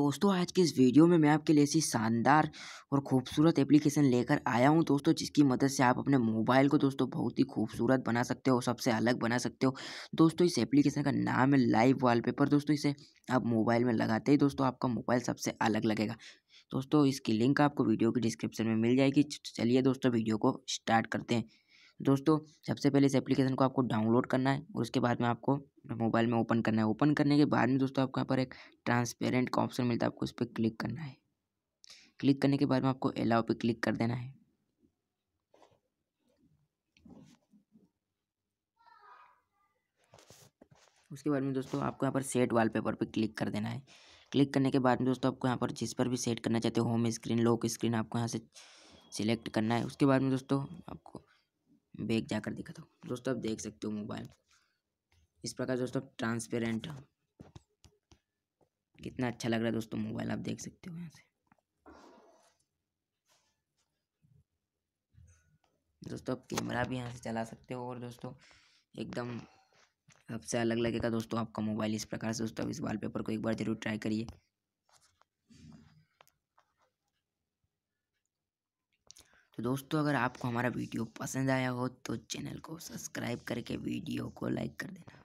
दोस्तों आज के इस वीडियो में मैं आपके लिए ऐसी शानदार और खूबसूरत एप्लीकेशन लेकर आया हूं दोस्तों जिसकी मदद से आप अपने मोबाइल को दोस्तों बहुत ही खूबसूरत बना सकते हो सबसे अलग बना सकते हो दोस्तों इस एप्लीकेशन का नाम है लाइव वॉलपेपर दोस्तों इसे आप मोबाइल में लगाते ही दोस्तों आपका मोबाइल सबसे अलग लगेगा दोस्तों इसकी लिंक आपको वीडियो की डिस्क्रिप्शन में मिल जाएगी चलिए दोस्तों वीडियो को स्टार्ट करते हैं दोस्तों सबसे पहले इस एप्लीकेशन को आपको डाउनलोड करना है और उसके बाद में आपको अपने मोबाइल में ओपन करना है ओपन करने के बाद में दोस्तों आपको यहाँ पर एक ट्रांसपेरेंट का ऑप्शन मिलता है आपको उस पर क्लिक करना है क्लिक करने के बाद में आपको अलाउ पे क्लिक कर देना है उसके बाद में दोस्तों आपको यहाँ पर सेट वॉलपेपर पे क्लिक कर देना है क्लिक करने के बाद में दोस्तों आपको यहाँ पर जिस पर भी सेट करना चाहते हो होम स्क्रीन लॉक स्क्रीन आपको यहाँ से सिलेक्ट करना है उसके बाद में दोस्तों आपको बैग जाकर देखा दो दोस्तों आप देख सकते हो मोबाइल इस प्रकार दोस्तों ट्रांसपेरेंट कितना अच्छा लग रहा है दोस्तों मोबाइल आप देख सकते हो यहाँ से दोस्तों आप कैमरा भी यहाँ से चला सकते हो और दोस्तों एकदम सबसे अलग लगेगा दोस्तों आपका मोबाइल इस प्रकार से दोस्तों आप इस वॉलपेपर को एक बार ज़रूर ट्राई करिए तो दोस्तों अगर आपको हमारा वीडियो पसंद आया हो तो चैनल को सब्सक्राइब करके वीडियो को लाइक कर देना